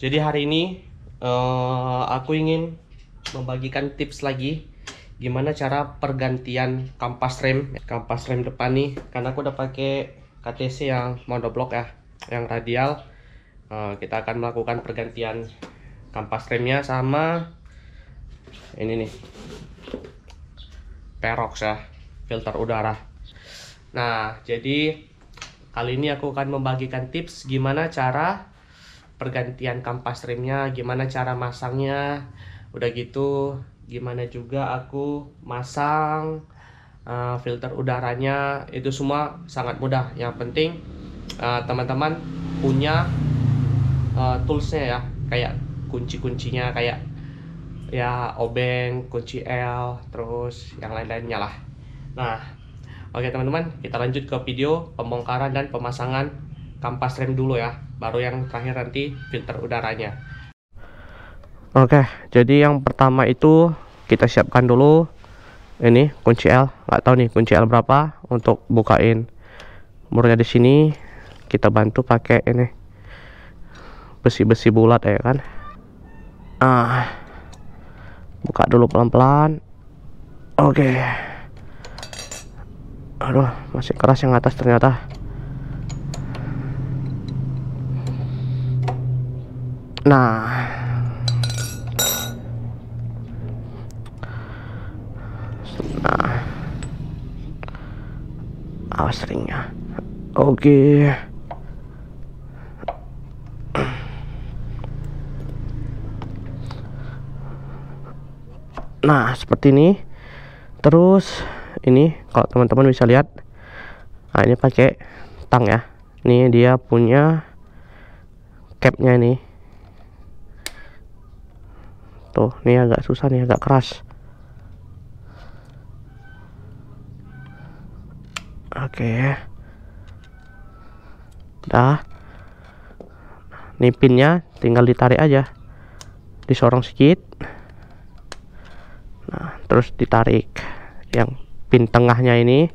Jadi hari ini uh, aku ingin membagikan tips lagi gimana cara pergantian kampas rem kampas rem depan nih karena aku udah pakai KTC yang monoblock ya yang radial uh, kita akan melakukan pergantian kampas remnya sama ini nih perox ya filter udara nah jadi kali ini aku akan membagikan tips gimana cara pergantian kampas remnya gimana cara masangnya udah gitu gimana juga aku masang uh, filter udaranya itu semua sangat mudah yang penting eh, teman-teman uh, punya uh, toolsnya ya kayak kunci-kuncinya kayak ya obeng, kunci L, terus yang lain-lainnya lah. Nah, oke teman-teman, kita lanjut ke video pembongkaran dan pemasangan kampas rem dulu ya baru yang terakhir nanti filter udaranya oke jadi yang pertama itu kita siapkan dulu ini kunci L nggak tahu nih kunci L berapa untuk bukain murnya di sini kita bantu pakai ini besi-besi bulat ya kan ah buka dulu pelan-pelan oke okay. aduh masih keras yang atas ternyata Nah, nah, awas seringnya. Oke. Okay. Nah, seperti ini. Terus ini kalau teman-teman bisa lihat, nah ini pakai tang ya. Ini dia punya capnya ini tuh ini agak susah nih agak keras oke dah ini pinnya tinggal ditarik aja disorong sedikit nah terus ditarik yang pin tengahnya ini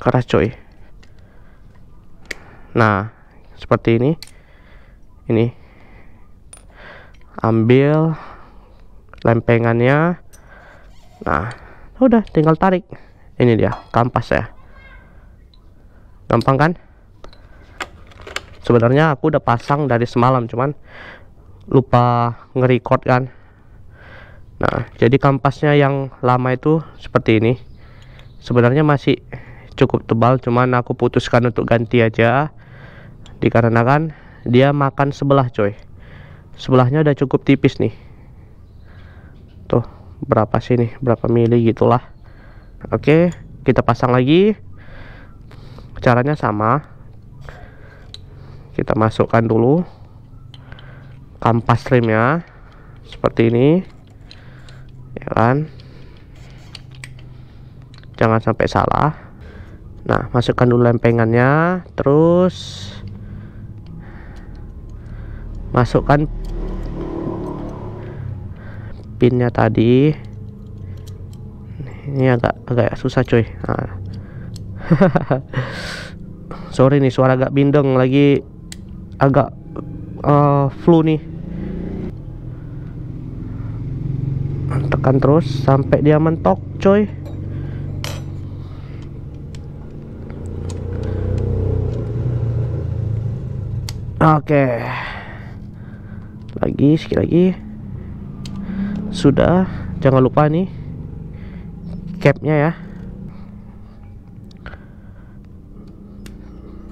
keras coy nah seperti ini ini ambil lempengannya nah udah tinggal tarik ini dia kampas ya gampang kan sebenarnya aku udah pasang dari semalam cuman lupa ngerecord kan nah jadi kampasnya yang lama itu seperti ini sebenarnya masih cukup tebal cuman aku putuskan untuk ganti aja dikarenakan dia makan sebelah coy sebelahnya udah cukup tipis nih tuh berapa sih nih berapa mili gitulah oke kita pasang lagi caranya sama kita masukkan dulu kampas trimnya seperti ini ya kan jangan sampai salah nah masukkan dulu lempengannya terus masukkan pinnya tadi ini agak agak susah coy nah. sorry nih suara agak bindeng lagi agak uh, flu nih tekan terus sampai dia mentok coy oke okay. lagi sekali lagi sudah jangan lupa nih capnya ya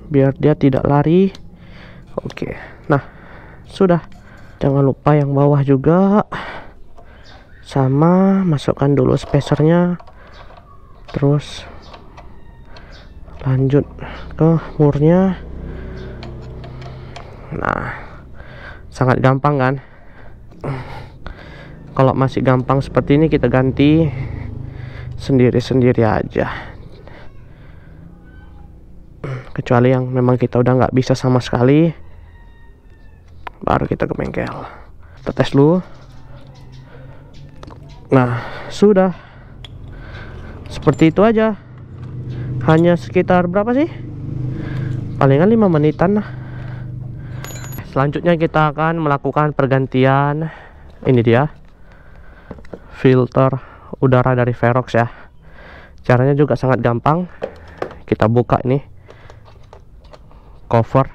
biar dia tidak lari oke nah sudah jangan lupa yang bawah juga sama masukkan dulu spacernya terus lanjut ke murnya nah sangat gampang kan kalau masih gampang seperti ini kita ganti sendiri-sendiri aja kecuali yang memang kita udah nggak bisa sama sekali baru kita ke bengkel kita tes dulu nah sudah seperti itu aja hanya sekitar berapa sih palingan 5 menitan lah selanjutnya kita akan melakukan pergantian ini dia filter udara dari Verox ya caranya juga sangat gampang kita buka ini cover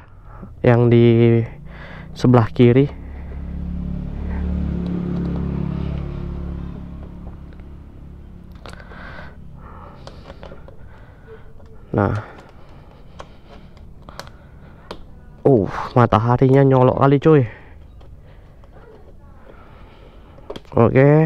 yang di sebelah kiri nah uh mataharinya nyolok kali cuy oke okay.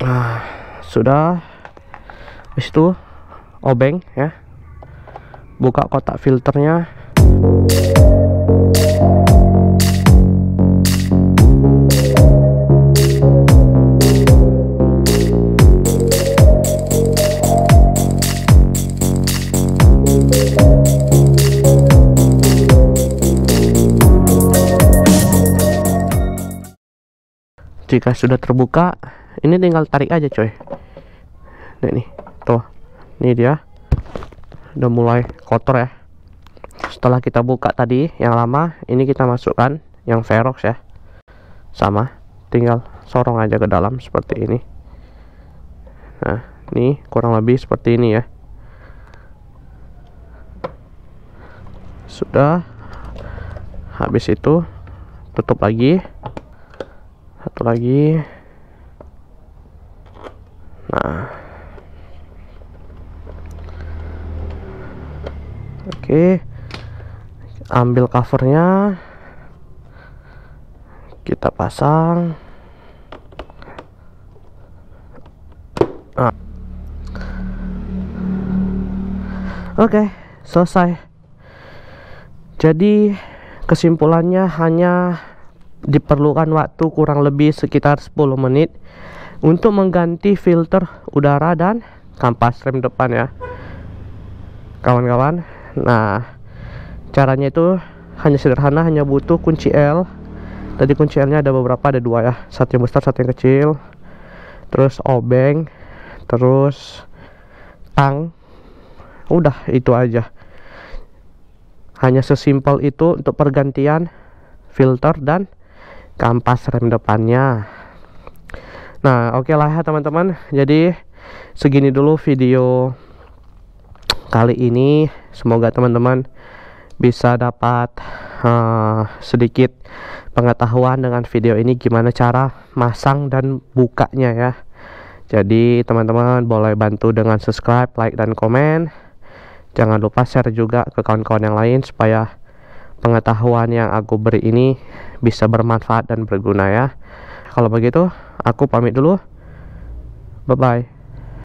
nah, sudah habis itu obeng ya buka kotak filternya jika sudah terbuka ini tinggal tarik aja coy nah, ini, tuh ini dia udah mulai kotor ya setelah kita buka tadi yang lama ini kita masukkan yang ferox ya sama tinggal sorong aja ke dalam seperti ini nah ini kurang lebih seperti ini ya sudah habis itu tutup lagi satu lagi nah oke ambil covernya kita pasang nah. oke selesai jadi kesimpulannya hanya diperlukan waktu kurang lebih sekitar 10 menit untuk mengganti filter udara dan kampas rem depan ya kawan-kawan nah caranya itu hanya sederhana hanya butuh kunci L tadi kunci L nya ada beberapa ada dua ya satu yang besar satu yang kecil terus obeng terus tang udah itu aja hanya sesimpel itu untuk pergantian filter dan kampas rem depannya nah oke okay lah ya teman-teman jadi segini dulu video kali ini semoga teman-teman bisa dapat uh, sedikit pengetahuan dengan video ini gimana cara masang dan bukanya ya jadi teman-teman boleh bantu dengan subscribe like dan komen jangan lupa share juga ke kawan-kawan yang lain supaya pengetahuan yang aku beri ini bisa bermanfaat dan berguna ya. Kalau begitu, aku pamit dulu. Bye bye.